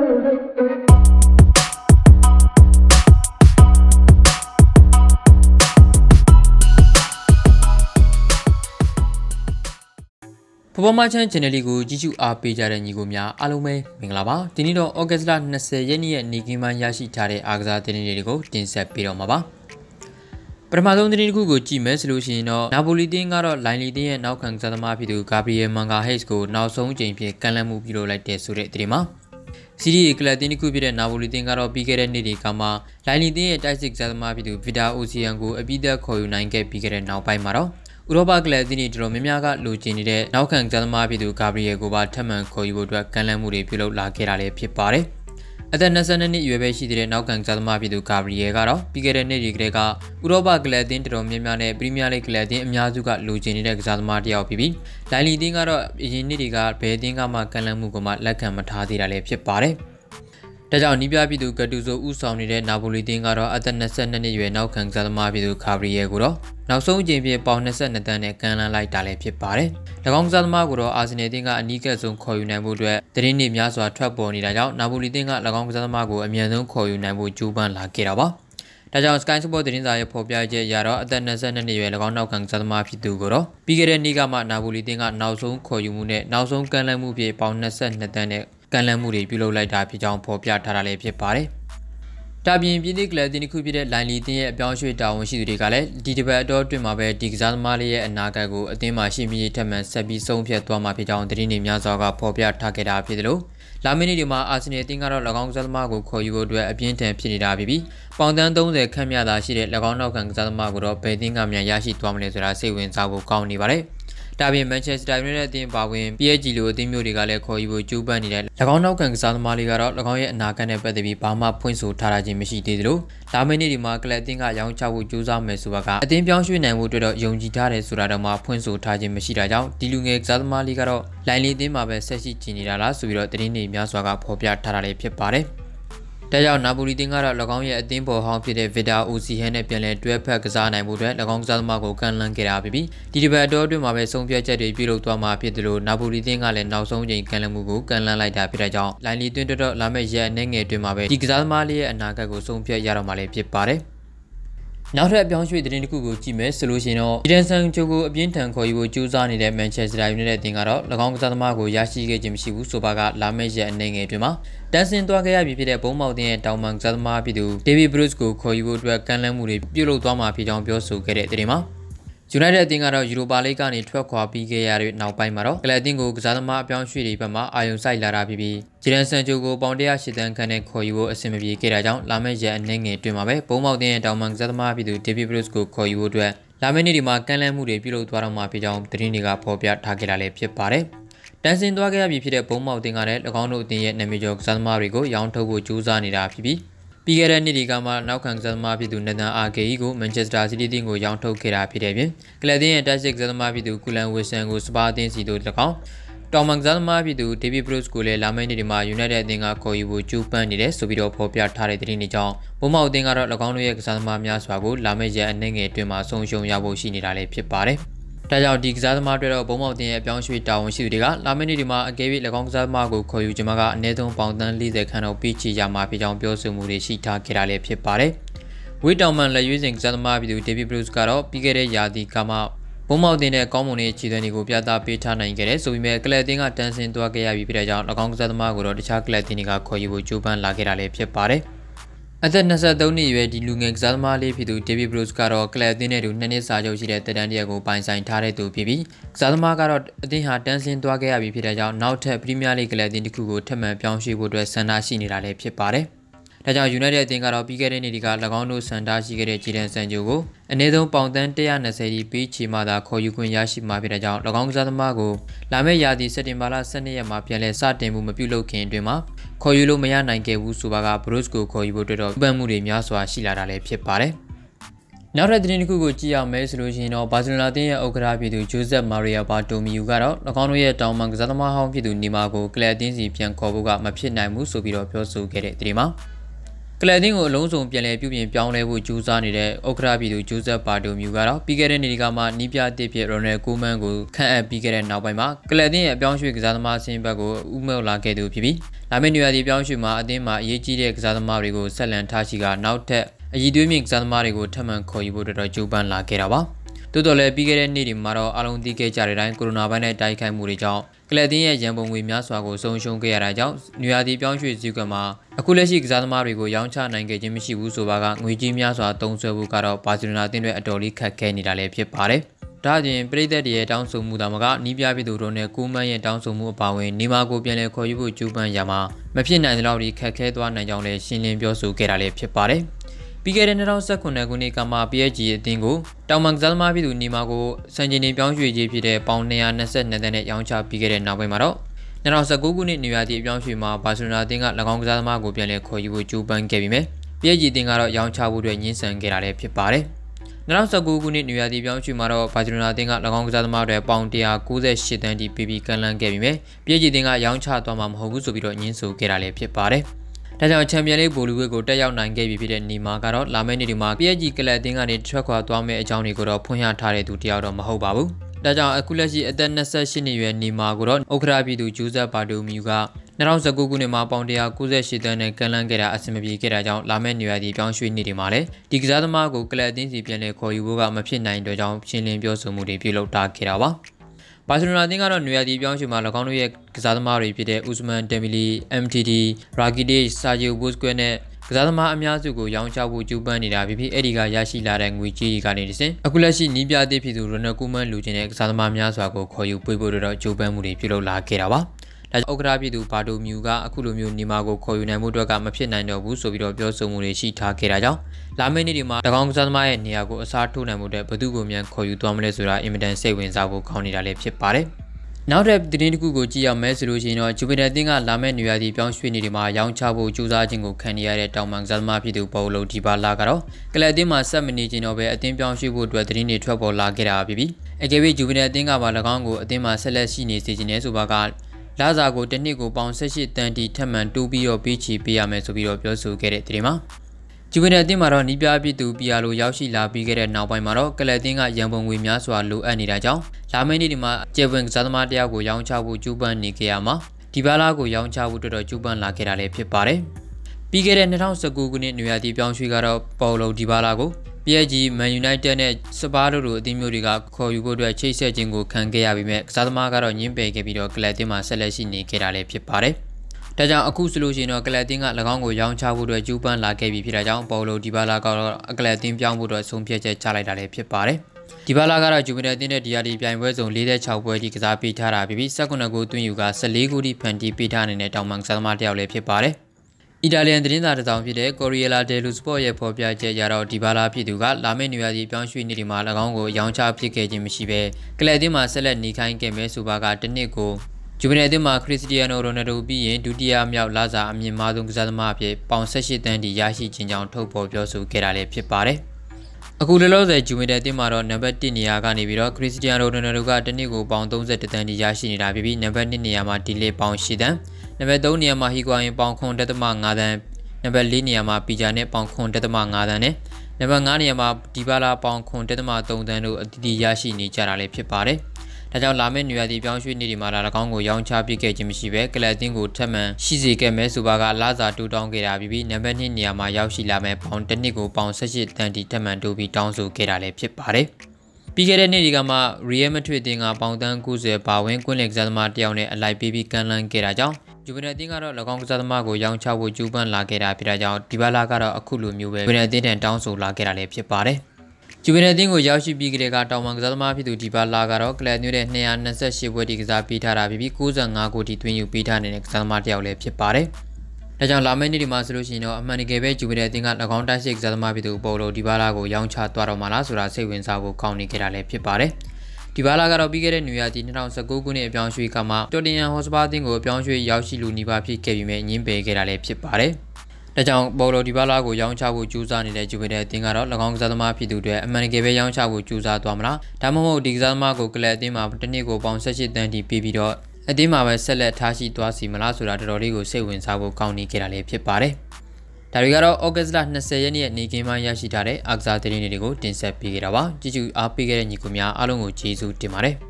ဖဘောမချန် channel လေးကိုကြည့်ရှုအားပေးကြတဲ့ညီကိုများအားလုံးပဲမင်္ဂလာပါဒီနေ့တော့ဩဂတ်စ်လ20ရက်နေ့ရဲ့နေကင်းမှရရှိထားတဲ့အားကစားသတင်းတွေကိုတင်ဆက်ပေးတော့မှာပါပထမဆုံးသတင်းတစ်ခုကိုကြည့်မယ်ဆိုလို့ရှိရင်တော့နာပိုလီတင်းကတော့လိုင်လီတင်းရဲ့နောက်ခံကစားသမားဖြစ်သူဂါဘရီယယ်မန်ဂါဟိတ်စ်ကိုနောက်ဆုံးအကြိမ်ဖြင့်ကန်လန့်မှုပြုလုပ်လိုက်တဲ့ဆိုတဲ့သတင်းပါစီးရီးကလပ်တင်းတစ်ခုဖြစ်တဲ့နာဗိုလီတင်းကတော့ပြီးခဲ့တဲ့နေ့တွေကမှလိုင်လီတင်းရဲ့တိုက်စစ်ကစားသမားဖြစ်သူဗီတာအိုစီယန်ကိုအပိသက်ခေါ်ယူနိုင်ခဲ့ပြီးခဲ့တဲ့နောက်ပိုင်းမှာတော့ဥရောပကလပ်တင်းတွေတော်တော်များများကလိုချင်နေတဲ့နောက်ခံကစားသမားဖြစ်သူဂါဘရီယယ်ကိုပါထပ်မံခေါ်ယူဖို့အတွက်ကမ်းလှမ်းမှုတွေပြုလုပ်လာခဲ့တာလည်းဖြစ်ပါတယ်။အသက်22နှစ်အရွယ်ပဲရှိသေးတဲ့နောက်ကန်ကစားသမားဖြစ်သူဂါဘရီယယ်ကတော့ပြီးခဲ့တဲ့နှစ်တွေကလေးကဥရောပကလပ်အသင်းတော်တော်များများနဲ့ပရီးမီးယားလိဂ်ကလပ်အသင်းအများစုကလိုချင်နေတဲ့ကစားသမားတစ်ယောက်ဖြစ်ပြီးလိုင်လီအသင်းကတော့အရင်နှစ်တွေကဘယ်အသင်းကမှကန့်လန့်မှုကိုမှလက်ခံမထားသေးတာလည်းဖြစ်ပါတယ်။။ဒါကြောင့်နီးပြပြည်သူဂတူဆိုဦးဆောင်နေတဲ့နာပိုလီတင်းကတော့အသက်22နှစ်ရွယ်နောက်ခံကစားသမားပြည်သူကာဘရီယယ်ကိုတော့နောက်ဆုံးအကြိမ်ဖြစ်ပေါင်22တန်းနဲ့ကန်လန်းလိုက်တာလည်းဖြစ်ပါတယ်။၎င်းကစားသမားကိုတော့အာဆင်နယ်တင်းကအနီးကပ်ဆုံးခေါ်ယူနိုင်မှုအတွက်သတင်းတွေများစွာထွက်ပေါ်နေတာကြောင့်နာပိုလီတင်းက၎င်းကစားသမားကိုအမြန်ဆုံးခေါ်ယူနိုင်မှုကြိုးပမ်းလာခဲ့တာပါ။ဒါကြောင့် Sky Sport သတင်းစာရဲ့ဖော်ပြချက်အရတော့အသက်22နှစ်ရွယ်၎င်းနောက်ခံကစားသမားဖြစ်သူကိုတော့ပြီးခဲ့တဲ့နေ့ကမှနာပိုလီတင်းကနောက်ဆုံးခေါ်ယူမှုနဲ့နောက်ဆုံးကမ်းလှမ်းမှုဖြင့်ပေါင်22တန်းနဲ့ကန့်လန့်မှုတွေပြုလုပ်လိုက်တာဖြစ်ကြောင်းဖော်ပြထားတာလည်းဖြစ်ပါတယ်။တာပြင်ပြည်သစ်ကလပ်တင်တစ်ခုဖြစ်တဲ့လိုင်လီတင်ရဲ့အပြောင်းအရွှေ့တာဝန်ရှိသူတွေကလည်းဒီတစ်ပတ်အတော့အတွင်းမှာပဲဒီကစားသမားလေးရဲ့အနာဂတ်ကိုအသင်းမှာရှိမည်ထက်မှန်ဆက်ပြီးဆုံးဖြတ်သွားမှာဖြစ်ကြောင်းသတင်းတွေများစွာကဖော်ပြထားခဲ့တာဖြစ်တယ်လို့လာမင်းတွေမှာအာဆင်နယ်အသင်းကတော့၎င်းကစားသမားကိုခေါ်ယူဖို့အတွက်အပြင်းထန်ဖြစ်နေတာဖြစ်ပြီးပေါင်တန်း30ခန့်မြသာရှိတဲ့၎င်းနောက်ခံကစားသမားကိုတော့ဘယ်သင်းကမြန်ရရှိသွားမလဲဆိုတာစိတ်ဝင်စားဖို့ကောင်းနေပါတယ်။ဒါပြင် Manchester United အသင်းပါဝင် PSG လိုအသင်းမျိုးတွေကလည်းခေါ်ယူဖို့ကြိုးပမ်းနေတယ်။၎င်းနောက်ကန်ကစားသမားတွေကတော့၎င်းရဲ့အနာဂတ်နဲ့ပတ်သက်ပြီးဘာမှဖွင့်ဆိုထားတာချင်းမရှိသေးသလိုလာမယ့်နေ့ဒီမှာကလပ်အသင်းကရောင်းချဖို့ကြိုးစားမယ်ဆိုတာကအသင်းပြောင်းရွှေ့နိုင်မှုအတွက်တော့ယုံကြည်ထားတယ်ဆိုတာတော့မှဖွင့်ဆိုထားခြင်းမရှိတာကြောင့်ဒီလူငယ်ကစားသမားလေးကတော့လိုင်လီအသင်းမှာပဲဆက်ရှိကြည်နေတာလားဆိုပြီးတော့သတင်းတွေများစွာကဖော်ပြထားတာလည်းဖြစ်ပါတယ်။။ဒါကြောင့်နာပိုလီတင်းကတော့၎င်းရဲ့အသင်းပေါ်ဟောင်းဖြစ်တဲ့ဗီတာအိုစီဟန်နဲ့ပြန်လည်တွဲဖက်ကစားနိုင်မှုအတွက်၎င်းကစားသမားကိုကန်လှမ်းခဲ့တာဖြစ်ပြီးဒီတစ်ပတ်အတောအတွင်းမှာပဲဆုံးဖြတ်ချက်တွေပြုလုပ်သွားမှာဖြစ်တယ်လို့နာပိုလီတင်းကလည်းနောက်ဆုံးချိန်ကန်လှမ်းမှုကိုကန်လှမ်းလိုက်တာဖြစ်တဲ့ကြောင့်လိုင်လီတွင်းတော်တော်လာမယ့်ရက်အနည်းငယ်တွင်မှာပဲဒီကစားသမားလေးရဲ့အနာဂတ်ကိုဆုံးဖြတ်ရတော့မှာလည်းဖြစ်ပါတယ်။နောက်ထပ်အပြောင်းရွှေ့သတင်းတစ်ခုကိုကြည့်မယ်ဆိုလို့ရှိရင်တော့ဒီဒန်ဆန်ချိုကိုအပြင်းထန်ခေါ်ယူဖို့ကြိုးစားနေတဲ့ Manchester United အသင်းကတော့၎င်းကစားသမားကိုရရှိခဲ့ခြင်းမရှိဘူးဆိုပါကလာမယ့်ရက်အနေငယ်တွင်မှာတန်းစင်သွားခဲ့ရပြီဖြစ်တဲ့ဘုံမောက်တင်ရဲ့တောင်ပန်ကစားသမားဖြစ်သူ David Bruce ကိုခေါ်ယူဖို့အတွက်ကမ်းလှမ်းမှုတွေပြုလုပ်သွားမှာဖြစ်ကြောင်းပြောဆိုခဲ့တဲ့သတင်းမှာ United အသင်းကတော့ Europa League ကနေထွက်ခွာပြီးခဲ့ရတဲ့နောက်ပိုင်းမှာတော့ကလပ်အသင်းကိုကစားသမားအပြောင်းရွှေ့တွေဘက်မှအာရုံစိုက်လာတာဖြစ်ပြီးဂျီရန်ဆန်ဂျိုကိုပေါင်108တန်းခန့်နဲ့ခေါ်ယူဖို့အဆင်မပြေခဲ့တာကြောင့်လာမယ့်ရက်အနည်းငယ်တွင်မှာပဲဘုံမောက်တင်ရဲ့တောင်ပန်ကစားသမားဖြစ်သူ David Bruce ကိုခေါ်ယူဖို့အတွက်လာမယ့်နေ့ဒီမှာကန့်လန့်မှုတွေပြုလုပ်သွားတော့မှာဖြစ်ကြောင်းသတင်းတွေကဖော်ပြထားခဲ့တာလည်းဖြစ်ပါတယ်တန်းစင်သွားခဲ့ရပြီဖြစ်တဲ့ဘုံမောက်တင်ကလည်း၎င်းတို့အသင်းရဲ့နာမည်ကျော်ကစားသမားတွေကိုရောင်းထုတ်ဖို့ကြိုးစားနေတာဖြစ်ပြီးပြီးခဲ့တဲ့နှစ်ဒီကမှနောက်ခံကစားသမားဖြစ်သူနသန်အာဂေကြီးကိုမန်ချက်စတာစီးတီးတင်းကိုရောင်းထုတ်ခဲ့တာဖြစ်တဲ့ပြင်ကလပ်တင်းရဲ့တက်စစ်ကစားသမားဖြစ်သူကူလန်ဝစ်ဆန်ကိုစပါးတင်းစီတို့၎င်းတော်မန်ကစားသမားဖြစ်သူဒေးဗစ်ဘရုစ်ကိုလည်းလာမယ့်နေ့ဒီမှာ United အသင်းကခေါ်ယူဖို့ကြိုးပမ်းနေတယ်ဆိုပြီးတော့ဖော်ပြထားတဲ့သတင်းတွေကြောင့်ဘုံမောက်အသင်းကတော့၎င်းတို့ရဲ့ကစားသမားများစွာကိုလာမယ့်ရက်အနှဲငယ်အတွင်းမှာဆုံးရှုံးရဖို့ရှိနေတာလည်းဖြစ်ပါတယ်။။ဒါကြောင့်ဒီကစားသမားတွေတော့ဘုံမောင်တင်ရဲ့အပြောင်းရွှေ့တာဝန်ရှိသူတွေကလာမယ့်နေ့ဒီမှာအကယ်၍၎င်းကစားသမားကိုခေါ်ယူခြင်းကအနည်းဆုံးပေါင်သန်း40ခန်းတော့ပြီးချီရမှာဖြစ်ကြောင်းပြောဆိုမှုတွေရှိထားခဲ့တာလည်းဖြစ်ပါတယ်။ဝေးတောင်မှန်လက်ရွေးစဉ်ကစားသမားပြည်သူဒေးဗစ်ဘလူးစ်ကတော့ပြီးခဲ့တဲ့ရာသီကမှဘုံမောင်တင်တဲ့ကောင်းမွန်တဲ့ခြေသွင်းတွေကိုပြသပေးထားနိုင်ခဲ့တယ်ဆိုပေမဲ့ကလပ်အသင်းကတန်းဆင်သွားခဲ့ရပြီဖြစ်တဲ့ကြောင့်၎င်းကစားသမားကိုတော့တခြားကလပ်အသင်းတွေကခေါ်ယူဖို့ကြိုးပမ်းလာခဲ့တာလည်းဖြစ်ပါတယ်။အသက်23နှစ်အရွယ်ဒီလူငယ်ကစားသမားလေးဖြစ်သူဒေးဗစ်ဘရုစ်ကတော့ကလပ်အသင်းနဲ့တူနှစ်နှစ်စာချုပ်ရှိတဲ့တက်တန်းတရက်ကိုပိုင်ဆိုင်ထားတဲ့သူဖြစ်ပြီးကစားသမားကတော့အသင်းဟာတန်းစင်းသွားခဲ့ရပြီဖြစ်တဲ့ကြောင့်နောက်ထပ်ပရီးမီးယားလိဂ်ကလပ်အသင်းတစ်ခုကိုထပ်မံပြောင်းရွှေ့ဖို့အတွက်ဆန္ဒရှိနေတာလည်းဖြစ်ပါတယ်။ဒါကြောင့် United အသင်းကတော့ပြီးခဲ့တဲ့နေ့ဒီက၎င်းတို့ဆန္ဒရှိခဲ့တဲ့ဂျီဒန်ဆန်ဂျိုကိုအနည်းဆုံးပေါင်သန်း120ကြီးပေးချေမှသာခေါ်ယူခွင့်ရရှိမှာဖြစ်တဲ့ကြောင့်၎င်းကစားသမားကိုလာမယ့်ရာသီစက်တင်ဘာလ12ရက်မှာပြန်လည်စတင်မှုမပြုလုပ်ခင်တွင်မှာခေါ်ယူလို့မရနိုင်ခဲ့ဘူးဆိုပါကဘရုစ်ကိုခေါ်ယူဖို့အတွက်တော့ပန်မှုတွေများစွာရှိလာတာလည်းဖြစ်ပါတယ်နောက်ထပ်သတင်းတစ်ခုကိုကြည့်ရမယ်ဆိုလို့ရှိရင်တော့ဘာစီလိုနာအသင်းရဲ့ဥက္ကဋ္ဌဖြစ်သူဂျိုးဆက်မာရီယာဘာတိုမီယူကတော့၎င်းတို့ရဲ့တောင်ပန်ကစားသမားဟောင်းဖြစ်သူနီမာကိုကလပ်အသင်းစီပြန်ခေါ်ဖို့ကမဖြစ်နိုင်ဘူးဆိုပြီးတော့ပြောဆိုခဲ့တဲ့သတင်းမှာကလပ်တင်းကိုအလုံးစုံပြန်လည်ပြုပြင်ပြောင်းလဲဖို့ကြိုးစားနေတဲ့ဥက္ကဋ္ဌပြည်သူဂျိုးဆက်ပါတိုမြူကတော့ပြီးခဲ့တဲ့နေ့ကမှနီးပြအသစ်ဖြစ်ရိုနယ်ကူမန်ကိုခန့်အပ်ပြီးခဲ့တဲ့နောက်ပိုင်းမှာကလပ်တင်းရဲ့အပြောင်းရွှေ့ကစားသမားအစင်းဘက်ကိုဥမေလာခဲ့သူဖြစ်ပြီးလာမယ့်နေရာဒီပြောင်းရွှေ့မှာအသင်းမှာအရေးကြီးတဲ့ကစားသမားတွေကိုဆက်လန်ထားရှိကနောက်ထပ်အည်သွေးမြင့်ကစားသမားတွေကိုထပ်မံခေါ်ယူဖို့တော့ကြိုးပမ်းလာခဲ့တာပါ။တိုးတော်လည်းပြီးခဲ့တဲ့နေ့တွေမှာတော့အလုံးသိခဲ့ကြတဲ့အတိုင်းကိုရိုနာဗိုင်းနဲ့တိုက်ခိုက်မှုတွေကြောင့်ကလပ်တင်းရဲ့ရန်ပုံငွေများစွာကိုဆုံးရှုံးခဲ့ရတာကြောင့်နွေရာသီပြောင်းရွှေ့ဈေးကွက်မှာအခုလက်ရှိကစားသမားတွေကိုရောင်းချနိုင်ခဲ့ခြင်းမရှိဘူးဆိုပါကငွေကြီးများစွာသုံးစွဲဖို့ကတော့ဘာစီလိုနာတင်းတွေအတော်လေးခက်ခဲနေတာလည်းဖြစ်ပါတယ်။ဒါ့အပြင်ပြည်သက်တွေရဲ့တောင်းဆိုမှုဒါမှကနီးပြပြည်သူတို့နဲ့ကူမန်းရဲ့တောင်းဆိုမှုအပါအဝင်နေမာကိုပြန်လည်ခေါ်ယူဖို့ကြိုးပမ်းရမှာမဖြစ်နိုင်တဲ့လောက်ထိခက်ခဲသွားနိုင်ကြောင်းလည်းရှင်းလင်းပြောဆိုခဲ့တာလည်းဖြစ်ပါတယ်။ပြီးခဲ့တဲ့2019ခုနှစ်ကမှ PSG ရဲ့အသင်းကိုတောင်မန်ကစားသမားပြည်သူနေမာကိုစံချိန်တင်ပြောင်းရွှေ့ရေးဖြစ်တဲ့ပေါင်222သန်းနဲ့ရောင်းချပြီးခဲ့တဲ့နောက်ပိုင်းမှာတော့2019ခုနှစ်နေရာသည့်အပြောင်းရွှေ့မှာဘာစီလိုနာအသင်းက၎င်းကစားသမားကိုပြန်လည်ခေါ်ယူဖို့ကြိုးပမ်းခဲ့ပြီးမယ်။ PSG အသင်းကတော့ရောင်းချဖို့အတွက်ညှင်းဆန်ခဲ့တာလည်းဖြစ်ပါတယ်။2019ခုနှစ်နွေရာသီပြောင်းရွှေ့မှာတော့ဘာစီလိုနာအသင်းက၎င်းကစားသမားတွေပေါင်198တန်းထိပေးပြီးကန်လန်းခဲ့ပြီးမြေပြည်ကြီးအသင်းကရောင်းချသွားမှာမဟုတ်ဘူးဆိုပြီးတော့ညှင်းဆိုခဲ့တာလည်းဖြစ်ပါတယ်။။ဒါကြောင့်ချန်ပီယံလိဂ်ဗိုလ်လူဝဲကိုတက်ရောက်နိုင်ခဲ့ပြီဖြစ်တဲ့နီမာကတော့လာမယ့်နေ့တွေမှာ PSG ကလပ်အသင်းကနေထွက်ခွာသွားမယ့်အကြောင်းတွေကိုတော့ဖွင့်ဟထားတဲ့သူတယောက်တော့မဟုတ်ပါဘူး။ဒါကြောင့်အခုလက်ရှိအသက်28နှစ်အရွယ်နီမာကိုတော့ဥက္ကရာပြည်သူဂျူဇက်ပါတိုမြူက2019ခုနှစ်မှာပေါင်198တန်းနဲ့ကန်လန်းခဲ့တာအဆင်မပြေခဲ့တာကြောင့်လာမယ့်နေရာဒီပြောင်းရွှေ့နေတယ်မှာလေဒီကစားသမားကိုကလပ်အသင်းစီပြန်လည်ခေါ်ယူဖို့ကမဖြစ်နိုင်တော့ကြောင်းရှင်းလင်းပြောဆိုမှုတွေပြုလုပ်တာခဲ့တာပါဘာစီလိုနာအသင်းကတော့နွေရာသီပြောင်းရွှေ့မှာ၎င်းတို့ရဲ့ကစားသမားတွေဖြစ်တဲ့ဥစမန်ဒမ်ဘီလီ MTD ရာဂီဒေးစာဂျီယိုဘုစကွဲနဲ့ကစားသမားအများစုကိုရောင်းချဖို့ကြိုးပမ်းနေတာဖြစ်ပြီးအဲ့ဒီကရရှိလာတဲ့ငွေကြေးတွေကနေတစဉ်အခုလက်ရှိနီးပြအသည့်ဖြစ်သူရိုနယ်ကူမန်လူချင်းတဲ့ကစားသမားများစွာကိုခေါ်ယူပေးဖို့တော့ကြိုးပမ်းမှုတွေပြုလုပ်လာခဲ့တာပါ။ဒါကြောင့်ဥက္ကဋ္ဌပြည်သူဘာတိုမြူကအခုလိုမျိုးနေမာကိုခေါ်ယူနိုင်မှုအတွက်ကမဖြစ်နိုင်တော့ဘူးဆိုပြီးတော့ပြောဆိုမှုတွေရှိထားခဲ့တာကြောင့်လာမယ့်နေ့တွေမှာ၎င်းကစားသမားရဲ့နေရာကိုအစားထိုးနိုင်မှုအတွက်ဘယ်သူကိုမှခေါ်ယူသွားမလဲဆိုတာအင်မတန်စိတ်ဝင်စားဖို့ခေါင်းနေတာလည်းဖြစ်ပါတယ်။နောက်ထပ်သတင်းတစ်ခုကိုကြည့်ရမယ်ဆိုလို့ရှိရင်တော့ဂျူပီတာတင်းကလာမယ့်နေရာဒီပြောင်းရွှေ့နေဒီမှာရောင်းချဖို့ကြိုးစားခြင်းကိုခံရတဲ့တောင်ပန်ကစားသမားဖြစ်သူပေါ်လုံးဒီပါလာကတော့ကလပ်အသင်းမှာဆက်မနေခြင်းတော့ပဲအသင်းပြောင်းရွှေ့ဖို့အတွက်သတင်းတွေထွက်ပေါ်လာခဲ့တာဖြစ်ပြီးအကယ်၍ဂျူပီတာတင်းကပါ၎င်းကိုအသင်းမှာဆက်လက်ရှိနေစေခြင်းနဲ့ဆိုပါကလစာကိုတစ်နှစ်ကိုပေါင်18တန်တီထပ်မံတိုးပြီးတော့ပေးချီပေးရမယ်ဆိုပြီးတော့ပြောဆိုခဲ့တဲ့တင်မှာဂျူဗီနယ်အသင်းမှာတော့နီးပြအပြစ်သူပီယာလိုရောက်ရှိလာပြီးခဲ့တဲ့နောက်ပိုင်းမှာတော့ကလပ်အသင်းကရန်ပုံငွေများစွာလိုအပ်နေတာကြောင့်လာမယ့်နေ့ဒီမှာဂျေဝင်ကစားသမားတယောက်ကိုရောင်းချဖို့ကြိုးပမ်းနေကြရမှာဒီဘာလာကိုရောင်းချဖို့တော်တော်ကြိုးပမ်းလာခဲ့တာလည်းဖြစ်ပါတယ်။ပြီးခဲ့တဲ့2019ခုနှစ်နွေရာသီပြောင်းရွှေ့ကတော့ပေါ်လိုဒီဘာလာကို PSG Man United နဲ့စပါးတို့လိုအသင်းမျိုးတွေကခေါ်ယူဖို့အတွက်ချိတ်ဆက်ခြင်းကိုခံခဲ့ရပြီးမြဲကစားသမားကတော့ညှင်းပယ်ခဲ့ပြီးတော့ကလပ်တင်းမှာဆက်လက်ရှိနေခဲ့တာလည်းဖြစ်ပါတယ်။ဒါကြောင့်အခုဆိုလို့ရှိရင်တော့ကလပ်တင်းက၎င်းကိုရောင်းချဖို့အတွက်ကြိုးပမ်းလာခဲ့ပြီးဖြစ်တာကြောင့်ပေါ်လိုဒီဘာလာကတော့ကလပ်တင်းပြောင်းဖို့အတွက်ဆုံးဖြတ်ချက်ချလိုက်တာလည်းဖြစ်ပါတယ်။ဒီဘာလာကတော့ဂျူဗီနယ်တင်းတဲ့ဒီယာဒီပြိုင်ပွဲစုံ46ပွဲထိကစားပေးထားတာဖြစ်ပြီး19ဂိုးသွင်းယူက14ဂိုးထိဖန်တီးပေးထားနေတဲ့တောင်ပန်ကစားသမားတစ်ယောက်လည်းဖြစ်ပါတယ်။အီတာလီယန်သတင်းစာတစ်စောင်ဖြစ်တဲ့ Corriere dello Sport ရဲ့ဖော်ပြချက်အရတော့ဒီဘာလာဖြစ်သူကလာမယ့်နေရာစီပြောင်းရွှေ့နေဒီမှာ၎င်းကိုရောင်းချဖြစ်ခဲ့ခြင်းမရှိဘဲကလပ်အသင်းမှာဆက်လက်နေခိုင်းခဲ့မယ်ဆိုပါကတနစ်ကိုဂျူဗီနယ်အသင်းမှာခရစ္စတီယာနိုရိုနယ်ဒိုပြီးရင်ဒုတိယမြောက်လာစာအမြင့်မားဆုံးကစားသမားအဖြစ်ပေါင်18တန်းထိရရှိခြင်းကြောင့်ထုတ်ဖော်ပြောဆိုခဲ့တာလည်းဖြစ်ပါတယ်အခုလောလောဆယ်ဂျူမီတဲ့အသင်းမှာတော့နံပါတ်1နေရာကနေပြီးတော့ခရစ္စတီယာနိုရိုနယ်ဒိုကတနစ်ကိုပေါင်31တန်းထိရရှိနေတာဖြစ်ပြီးနံပါတ်2နေရာမှာဒီလီပေါင်10တန်းနံပါတ်3နေရာမှာဟီကွာရင်ပေါင်ခွန်တက်သမ5တန်းနံပါတ်4နေရာမှာပီဂျာနဲ့ပေါင်ခွန်တက်သမ5တန်းနဲ့နံပါတ်9နေရာမှာဒီဘာလာပေါင်ခွန်တက်သမ3တန်းတို့အတီးတီးရရှိနေကြတာလည်းဖြစ်ပါတယ်။ဒါကြောင့်လာမယ့်နေရာဒီပြောင်းရွှေ့နေဒီမှာလာ၎င်းကိုရောင်းချပစ်ခဲ့ခြင်းမရှိပဲကလပ်တင်းကိုထပ်မံရှိစေခဲ့မယ်ဆိုပါကလာစာတူတောင်းခဲ့တာပြီးပြီးနံပါတ်2နေရာမှာရောက်ရှိလာမယ့်ပေါင်တစ်နှစ်ကိုပေါင်18တန်းတီထပ်မံတိုးပြီးတောင်းဆိုခဲ့တာလည်းဖြစ်ပါတယ်။ပြီးခဲ့တဲ့နေ့ဒီကမှရီယယ်မထွေတင်ကပေါင်တန်း90ပါဝင်ကွင်းလင်ကစားသမားတယောက်နဲ့အလိုက်ပေးပြီးကန်လန်းခဲ့တာကြောင့်ဂျူဗီနယ်အသင်းကတော့၎င်းကစားသမားကိုရောင်းချဖို့ကြိုးပမ်းလာခဲ့တာဖြစ်တာကြောင့်ဒီဘလာကတော့အခုလိုမျိုးပဲဂျူဗီနယ်အသင်းထံတောင်းဆိုလာခဲ့တာလည်းဖြစ်ပါတယ်ဂျူဗီနယ်အသင်းကိုရောက်ရှိပြီးကြတဲ့ကတောင်ဝန်ကစားသမားဖြစ်သူဒီဘလာကတော့ကလပ်မျိုးနဲ့228ပွဲတိကစားပေးထားတာပြီးပြီး95ကိုတိသွင်းယူပေးထားနေတဲ့ကစားသမားတစ်ယောက်လည်းဖြစ်ပါတယ်ဒါကြောင့်လာမယ့်နေ့ဒီမှာဆိုလို့ရှိရင်တော့အမှန်တကယ်ပဲဂျူဗီနယ်အသင်းက၎င်းတိုက်စစ်ကစားသမားဖြစ်သူပေါ်လိုဒီဘလာကိုရောင်းချသွားတော့မှလားဆိုတာစိတ်ဝင်စားဖို့ကောင်းနေကြတာလည်းဖြစ်ပါတယ်။ဒီဘာလာကတော့ပြီးခဲ့တဲ့နွေရာသီ2019ခုနှစ်အပြောင်းရွှေ့ကမှတော်တင်ရန်ဟော့စပါအသင်းကိုအပြောင်းရွှေ့ရောက်ရှိလူနေပါဖြစ်ခဲ့ပြီးမြင်းပယ်ခဲ့တာလည်းဖြစ်ပါတယ်။ဒါကြောင့်ပေါ်လိုဒီဘာလာကိုရောင်းချဖို့ကြိုးစားနေတဲ့ဂျူဗီနယ်အသင်းကတော့၎င်းကစားသမားဖြစ်သူတွေအမှန်တကယ်ပဲရောင်းချဖို့ကြိုးစားသွားမလား။ဒါမှမဟုတ်ဒီကစားသမားကိုကလပ်အသင်းမှာတစ်နှစ်ကိုပေါင်18တန်းထိပေးပြီးတော့အသင်းမှာပဲဆက်လက်ထားရှိသွားစီမလားဆိုတာတော်တော်လေးကိုစိတ်ဝင်စားဖို့ကောင်းနေကြတာလည်းဖြစ်ပါတယ်။။ဒါတွေကတော့ဩဂတ်စ်လ20ရက်နေ့ရဲ့နေ့ကင်းပိုင်းရရှိထားတဲ့အားကစားသတင်းတွေကိုတင်ဆက်ပေးခဲ့တာပါ။ကြည့်ကြူအားပေးခဲ့တဲ့ညီကိုများအားလုံးကိုကျေးဇူးတင်ပါတယ်။